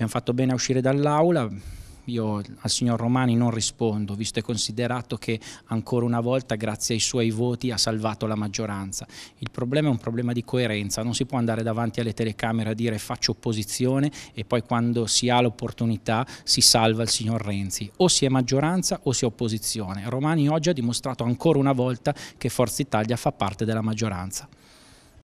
Abbiamo fatto bene a uscire dall'aula, io al signor Romani non rispondo, visto e considerato che ancora una volta grazie ai suoi voti ha salvato la maggioranza. Il problema è un problema di coerenza, non si può andare davanti alle telecamere a dire faccio opposizione e poi quando si ha l'opportunità si salva il signor Renzi. O si è maggioranza o si è opposizione. Romani oggi ha dimostrato ancora una volta che Forza Italia fa parte della maggioranza.